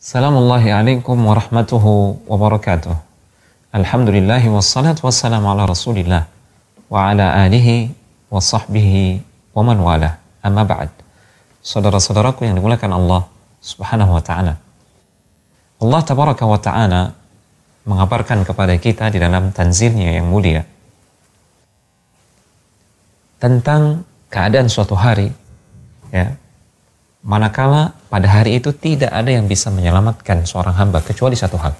السلام الله عليكم ورحمته وبركاته الحمد لله والصلاة والسلام على رسول الله وعلى آله وصحبه ومن والاه أما بعد Saudara-saudaraku yang dimuliakan Allah Subhanahu wa taala. Allah tabaraka wa taala mengabarkan kepada kita di dalam tanzilnya yang mulia tentang keadaan suatu hari ya Manakala pada hari itu tidak ada yang bisa menyelamatkan seorang hamba kecuali satu hal.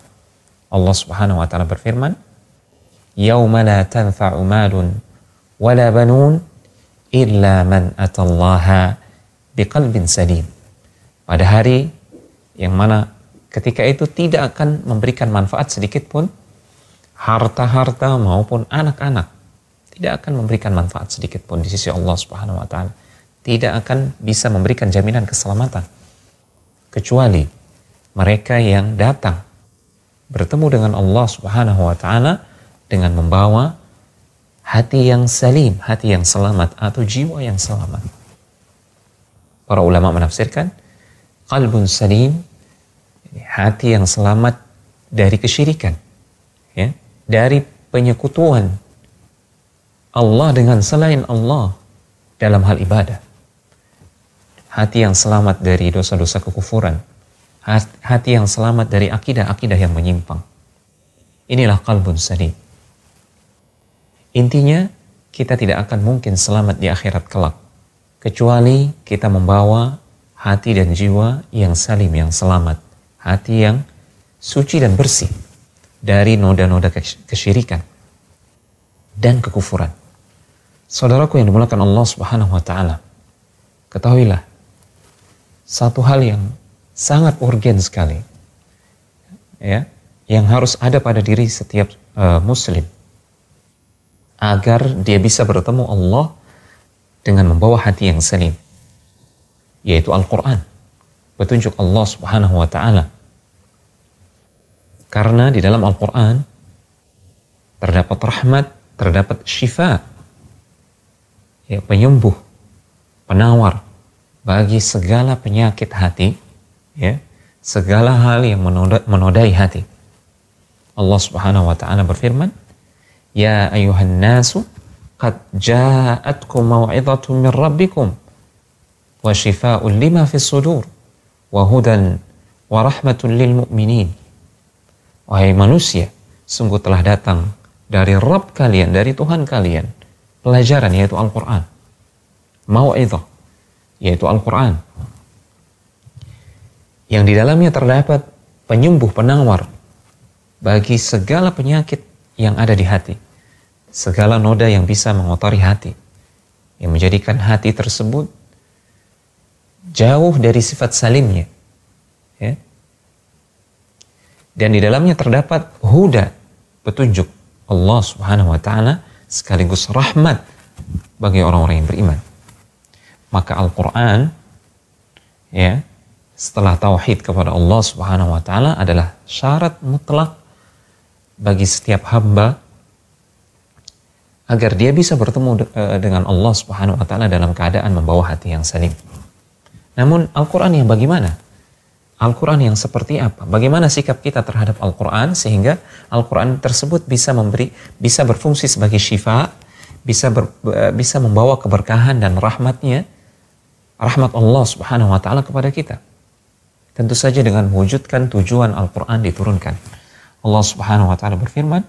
Allah Subhanahu wa taala berfirman, "Yauma la tanfa'u malun wala banun illa man atallaha biqalbin salim." Pada hari yang mana ketika itu tidak akan memberikan manfaat sedikit pun harta-harta maupun anak-anak tidak akan memberikan manfaat sedikit pun di sisi Allah Subhanahu wa taala tidak akan bisa memberikan jaminan keselamatan. Kecuali mereka yang datang bertemu dengan Allah Subhanahu wa taala dengan membawa hati yang salim, hati yang selamat atau jiwa yang selamat. Para ulama menafsirkan qalbun salim hati yang selamat dari kesyirikan ya dari penyekutuan Allah dengan selain Allah dalam hal ibadah hati yang selamat dari dosa-dosa kekufuran, hati yang selamat dari akidah-akidah yang menyimpang. Inilah kalbun sadi. Intinya, kita tidak akan mungkin selamat di akhirat kelak, kecuali kita membawa hati dan jiwa yang salim, yang selamat, hati yang suci dan bersih dari noda-noda kesyirikan dan kekufuran. Saudaraku yang dimulakan Allah Subhanahu wa taala, ketahuilah satu hal yang sangat urgen sekali ya yang harus ada pada diri setiap uh, muslim agar dia bisa bertemu Allah dengan membawa hati yang selim yaitu Al-Qur'an petunjuk Allah Subhanahu wa taala karena di dalam Al-Qur'an terdapat rahmat terdapat syifa ya penyembuh penawar bagi segala penyakit hati, ya, segala hal yang menodai, menodai hati. Allah Subhanahu wa taala berfirman, "Ya ayuhan nasu qad ja'atkum mau'izatun min rabbikum wa shifaa'un lima fis sudur wa hudan wa rahmatun lil mu'minin." Wahai manusia, sungguh telah datang dari Rabb kalian, dari Tuhan kalian, pelajaran yaitu Al-Qur'an. Mau'izah yaitu Al-Quran. Yang di dalamnya terdapat penyembuh penawar bagi segala penyakit yang ada di hati, segala noda yang bisa mengotori hati, yang menjadikan hati tersebut jauh dari sifat salimnya. Ya. Dan di dalamnya terdapat huda, petunjuk Allah subhanahu wa ta'ala sekaligus rahmat bagi orang-orang yang beriman. Maka Al-Quran ya setelah tauhid kepada Allah Subhanahu wa taala adalah syarat mutlak bagi setiap hamba agar dia bisa bertemu eh, dengan Allah Subhanahu wa taala dalam keadaan membawa hati yang salim. Namun Al-Qur'an yang bagaimana? Al-Quran yang seperti apa? Bagaimana sikap kita terhadap Al-Quran sehingga Al-Quran tersebut bisa memberi, bisa berfungsi sebagai syifa, bisa ber, eh, bisa membawa keberkahan dan rahmatnya rahmat Allah Subhanahu wa taala kepada kita. Tentu saja dengan mewujudkan tujuan Al-Qur'an diturunkan. Allah Subhanahu wa taala berfirman,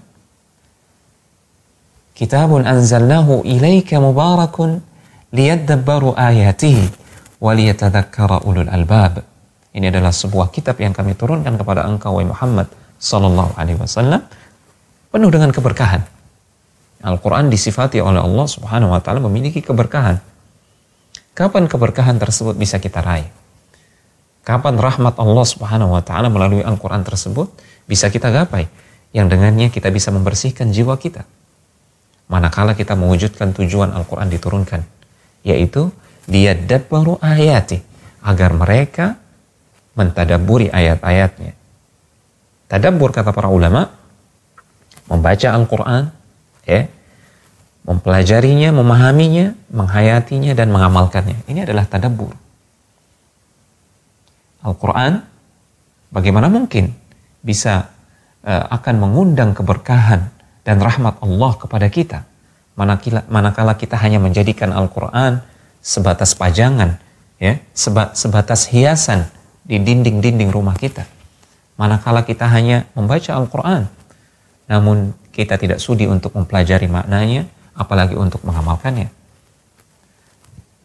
"Kitabun anzalnahu ilaika mubarakun liyadabbaru ayatihi wa ulul albab." Ini adalah sebuah kitab yang kami turunkan kepada engkau wahai Muhammad sallallahu alaihi wasallam penuh dengan keberkahan. Al-Qur'an disifati oleh Allah Subhanahu wa taala memiliki keberkahan Kapan keberkahan tersebut bisa kita raih? Kapan rahmat Allah Subhanahu wa taala melalui Al-Qur'an tersebut bisa kita gapai yang dengannya kita bisa membersihkan jiwa kita. Manakala kita mewujudkan tujuan Al-Qur'an diturunkan, yaitu dia liyadabbaru ayati agar mereka mentadaburi ayat-ayatnya. Tadabur kata para ulama membaca Al-Qur'an ya, mempelajarinya, memahaminya, menghayatinya, dan mengamalkannya. Ini adalah tadabbur. Al-Quran, bagaimana mungkin bisa uh, akan mengundang keberkahan dan rahmat Allah kepada kita, manakala, manakala kita hanya menjadikan Al-Quran sebatas pajangan, ya, seba, sebatas hiasan di dinding-dinding rumah kita. Manakala kita hanya membaca Al-Quran, namun kita tidak sudi untuk mempelajari maknanya, apalagi untuk mengamalkannya.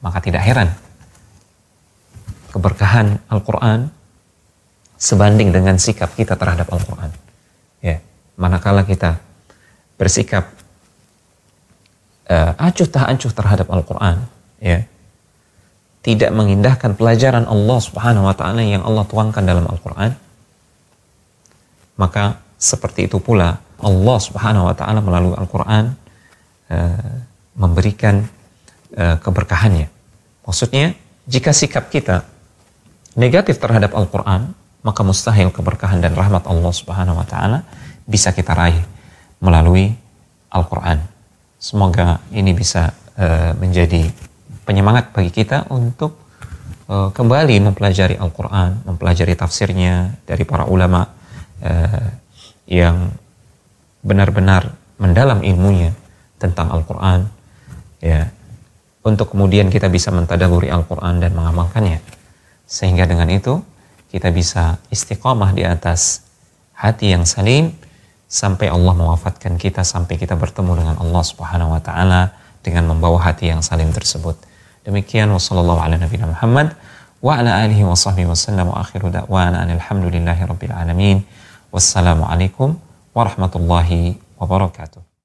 Maka tidak heran keberkahan Al-Qur'an sebanding dengan sikap kita terhadap Al-Qur'an. Ya, manakala kita bersikap uh, acuh tak acuh terhadap Al-Qur'an, ya. Tidak mengindahkan pelajaran Allah Subhanahu wa taala yang Allah tuangkan dalam Al-Qur'an, maka seperti itu pula Allah Subhanahu wa taala melalui Al-Qur'an Eh, memberikan eh, keberkahannya. Maksudnya, jika sikap kita negatif terhadap Al-Quran, maka mustahil keberkahan dan rahmat Allah Subhanahu wa Ta'ala bisa kita raih melalui Al-Quran. Semoga ini bisa eh, menjadi penyemangat bagi kita untuk kembali mempelajari Al-Quran, mempelajari tafsirnya dari para ulama yang benar-benar mendalam ilmunya tentang Al-Quran ya untuk kemudian kita bisa mentadaburi Al-Quran dan mengamalkannya sehingga dengan itu kita bisa istiqomah di atas hati yang salim sampai Allah mewafatkan kita sampai kita bertemu dengan Allah Subhanahu wa taala dengan membawa hati yang salim tersebut. Demikian wa ala alihi wa sahbihi wasallam wa akhiru Wassalamualaikum warahmatullahi wabarakatuh.